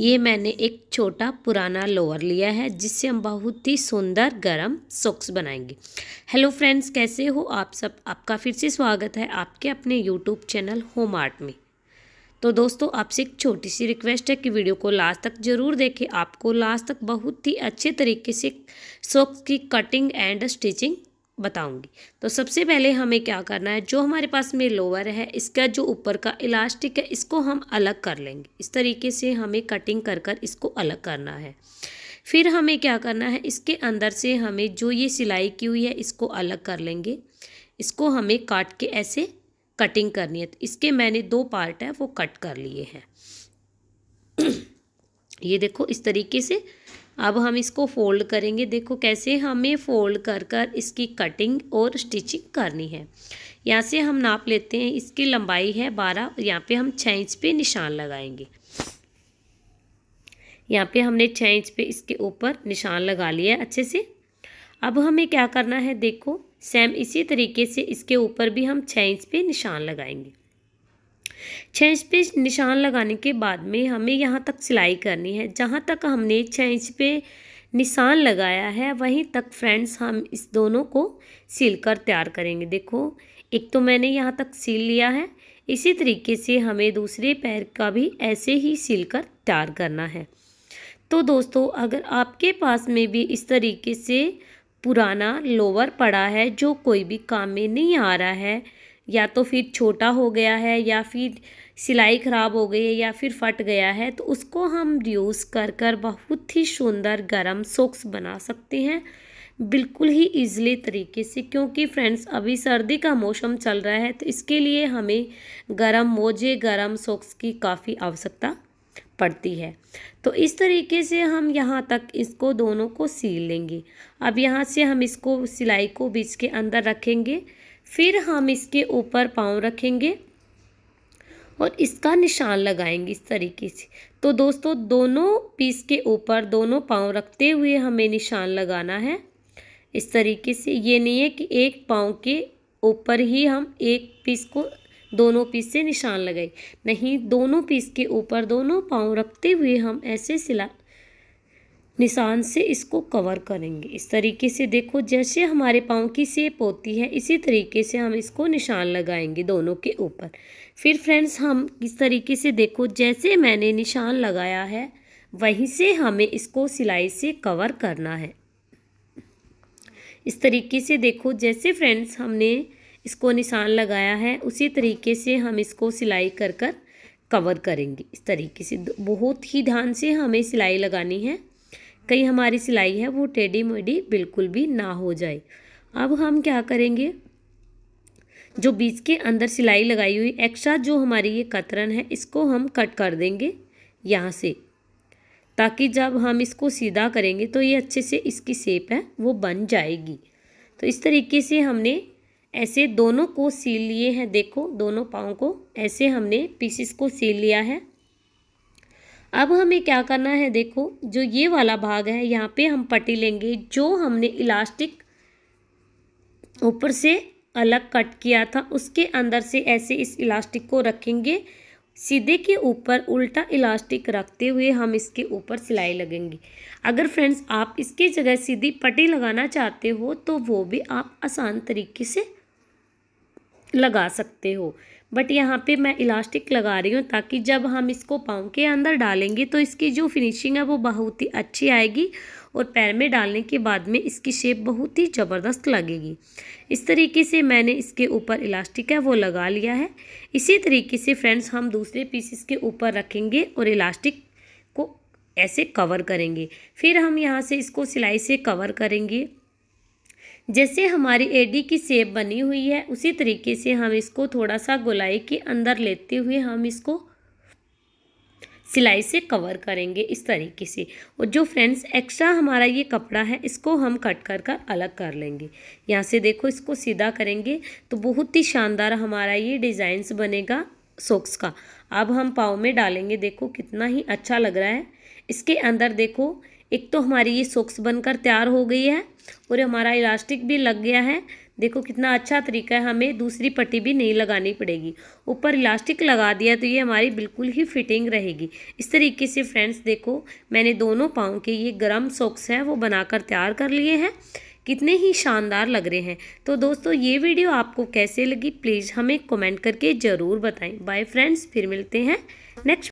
ये मैंने एक छोटा पुराना लोअर लिया है जिससे हम बहुत ही सुंदर गरम सॉक्स बनाएंगे हेलो फ्रेंड्स कैसे हो आप सब आपका फिर से स्वागत है आपके अपने यूट्यूब चैनल होम आर्ट में तो दोस्तों आपसे एक छोटी सी रिक्वेस्ट है कि वीडियो को लास्ट तक ज़रूर देखें आपको लास्ट तक बहुत ही अच्छे तरीके से सॉक्स की कटिंग एंड स्टिचिंग बताऊंगी तो सबसे पहले हमें क्या करना है जो हमारे पास में लोअर है इसका जो ऊपर का इलास्टिक है इसको हम अलग कर लेंगे इस तरीके से हमें कटिंग कर कर इसको अलग करना है फिर हमें क्या करना है इसके अंदर से हमें जो ये सिलाई की हुई है इसको अलग कर लेंगे इसको हमें काट के ऐसे कटिंग करनी है तो इसके मैंने दो पार्ट है वो कट कर लिए हैं ये देखो इस तरीके से अब हम इसको फोल्ड करेंगे देखो कैसे हमें फोल्ड कर कर इसकी कटिंग और स्टिचिंग करनी है यहाँ से हम नाप लेते हैं इसकी लंबाई है बारह यहाँ पे हम छः इंच पे निशान लगाएंगे यहाँ पे हमने छः इंच पे इसके ऊपर निशान लगा लिया अच्छे से अब हमें क्या करना है देखो सेम इसी तरीके से इसके ऊपर भी हम छः इंच पे निशान लगाएंगे छः इंच पे निशान लगाने के बाद में हमें यहाँ तक सिलाई करनी है जहाँ तक हमने छः इंच पे निशान लगाया है वहीं तक फ्रेंड्स हम इस दोनों को सिल कर तैयार करेंगे देखो एक तो मैंने यहाँ तक सिल लिया है इसी तरीके से हमें दूसरे पैर का भी ऐसे ही सिल कर तैयार करना है तो दोस्तों अगर आपके पास में भी इस तरीके से पुराना लोवर पड़ा है जो कोई भी काम में नहीं आ रहा है या तो फिर छोटा हो गया है या फिर सिलाई ख़राब हो गई है या फिर फट गया है तो उसको हम यूज़ कर कर बहुत ही सुंदर गर्म सोक्स बना सकते हैं बिल्कुल ही ईजली तरीके से क्योंकि फ्रेंड्स अभी सर्दी का मौसम चल रहा है तो इसके लिए हमें गर्म मोजे गर्म सॉक्स की काफ़ी आवश्यकता पड़ती है तो इस तरीके से हम यहाँ तक इसको दोनों को सील लेंगे अब यहाँ से हम इसको सिलाई को बीच के अंदर रखेंगे फिर हम इसके ऊपर पाँव रखेंगे और इसका निशान लगाएंगे इस तरीके से तो दोस्तों दोनों पीस के ऊपर दोनों पाँव रखते हुए हमें निशान लगाना है इस तरीके से ये नहीं है कि एक पाँव के ऊपर ही हम एक पीस को दोनों पीस से निशान लगाए नहीं दोनों पीस के ऊपर दोनों पाँव रखते हुए हम ऐसे सिला निशान से इसको कवर करेंगे इस तरीके से देखो जैसे हमारे पाँव की सेप होती है इसी तरीके से हम इसको निशान लगाएंगे दोनों के ऊपर फिर फ्रेंड्स हम इस तरीके से देखो जैसे मैंने निशान लगाया है वहीं से हमें इसको सिलाई से कवर करना है इस तरीके से देखो जैसे फ्रेंड्स हमने इसको निशान लगाया है उसी तरीके से हम इसको सिलाई कर कर कवर करेंगे इस तरीके से बहुत ही ध्यान से हमें सिलाई लगानी है कहीं हमारी सिलाई है वो टेढ़ी मेढ़ी बिल्कुल भी ना हो जाए अब हम क्या करेंगे जो बीच के अंदर सिलाई लगाई हुई एक्स्ट्रा जो हमारी ये कतरन है इसको हम कट कर देंगे यहाँ से ताकि जब हम इसको सीधा करेंगे तो ये अच्छे से इसकी सेप है वो बन जाएगी तो इस तरीके से हमने ऐसे दोनों को सील लिए हैं देखो दोनों पाँव को ऐसे हमने पीसीस को सील लिया है अब हमें क्या करना है देखो जो ये वाला भाग है यहाँ पे हम पट्टी लेंगे जो हमने इलास्टिक ऊपर से अलग कट किया था उसके अंदर से ऐसे इस इलास्टिक को रखेंगे सीधे के ऊपर उल्टा इलास्टिक रखते हुए हम इसके ऊपर सिलाई लगेंगे अगर फ्रेंड्स आप इसके जगह सीधी पट्टी लगाना चाहते हो तो वो भी आप आसान तरीके से लगा सकते हो बट यहाँ पे मैं इलास्टिक लगा रही हूँ ताकि जब हम इसको पाँव के अंदर डालेंगे तो इसकी जो फिनिशिंग है वो बहुत ही अच्छी आएगी और पैर में डालने के बाद में इसकी शेप बहुत ही ज़बरदस्त लगेगी इस तरीके से मैंने इसके ऊपर इलास्टिक है वो लगा लिया है इसी तरीके से फ्रेंड्स हम दूसरे पीसेस के ऊपर रखेंगे और इलास्टिक को ऐसे कवर करेंगे फिर हम यहाँ से इसको सिलाई से कवर करेंगे जैसे हमारी एडी की सेप बनी हुई है उसी तरीके से हम इसको थोड़ा सा गोलाई के अंदर लेते हुए हम इसको सिलाई से कवर करेंगे इस तरीके से और जो फ्रेंड्स एक्स्ट्रा हमारा ये कपड़ा है इसको हम कट कर कर अलग कर लेंगे यहाँ से देखो इसको सीधा करेंगे तो बहुत ही शानदार हमारा ये डिज़ाइंस बनेगा सॉक्स का अब हम पाव में डालेंगे देखो कितना ही अच्छा लग रहा है इसके अंदर देखो एक तो हमारी ये सॉक्स बनकर तैयार हो गई है और हमारा इलास्टिक भी लग गया है देखो कितना अच्छा तरीका है हमें दूसरी पट्टी भी नहीं लगानी पड़ेगी ऊपर इलास्टिक लगा दिया तो ये हमारी बिल्कुल ही फिटिंग रहेगी इस तरीके से फ्रेंड्स देखो मैंने दोनों पाँव के ये गर्म सॉक्स हैं वो बनाकर तैयार कर लिए हैं कितने ही शानदार लग रहे हैं तो दोस्तों ये वीडियो आपको कैसे लगी प्लीज़ हमें कमेंट करके ज़रूर बताएं बाय फ्रेंड्स फिर मिलते हैं नेक्स्ट